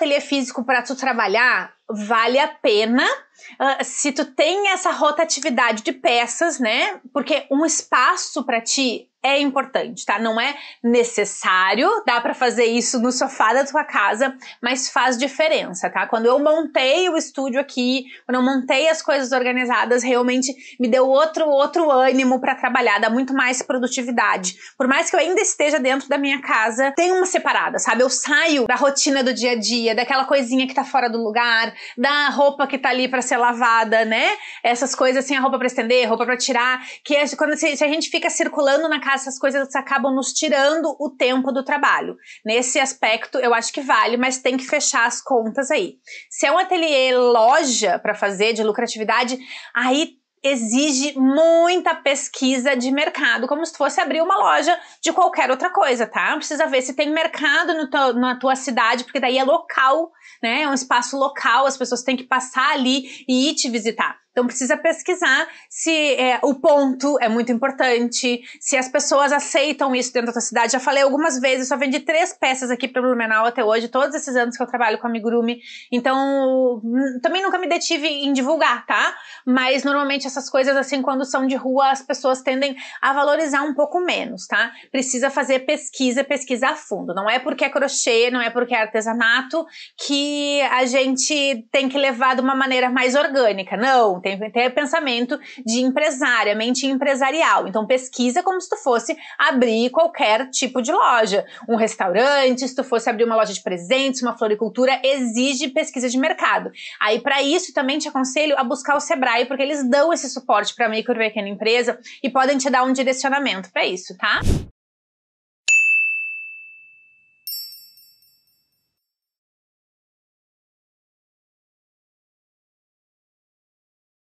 ateliê físico para tu trabalhar vale a pena uh, se tu tem essa rotatividade de peças, né? Porque um espaço para ti é importante, tá? Não é necessário, dá para fazer isso no sofá da tua casa, mas faz diferença, tá? Quando eu montei o estúdio aqui, quando eu montei as coisas organizadas, realmente me deu outro outro ânimo para trabalhar, dá muito mais produtividade. Por mais que eu ainda esteja dentro da minha casa, tem uma separada, sabe? Eu saio da rotina do dia a dia, daquela coisinha que tá fora do lugar, da roupa que tá ali para ser lavada, né? Essas coisas assim, a roupa para estender, roupa para tirar, que é quando se, se a gente fica circulando na casa essas coisas acabam nos tirando o tempo do trabalho. Nesse aspecto, eu acho que vale, mas tem que fechar as contas aí. Se é um ateliê loja para fazer de lucratividade, aí exige muita pesquisa de mercado, como se fosse abrir uma loja de qualquer outra coisa, tá? Precisa ver se tem mercado na tua cidade, porque daí é local, né? É um espaço local, as pessoas têm que passar ali e ir te visitar. Então precisa pesquisar se é, o ponto é muito importante, se as pessoas aceitam isso dentro da cidade. Já falei algumas vezes, só vendi três peças aqui para Blumenau até hoje, todos esses anos que eu trabalho com a Amigurumi. Então hum, também nunca me detive em divulgar, tá? Mas normalmente essas coisas assim, quando são de rua, as pessoas tendem a valorizar um pouco menos, tá? Precisa fazer pesquisa, pesquisa a fundo. Não é porque é crochê, não é porque é artesanato que a gente tem que levar de uma maneira mais orgânica. Não, tem até pensamento de empresária, mente empresarial. Então pesquisa como se tu fosse abrir qualquer tipo de loja, um restaurante, se tu fosse abrir uma loja de presentes, uma floricultura, exige pesquisa de mercado. Aí para isso também te aconselho a buscar o Sebrae, porque eles dão esse suporte para micro e pequena empresa e podem te dar um direcionamento para isso, tá?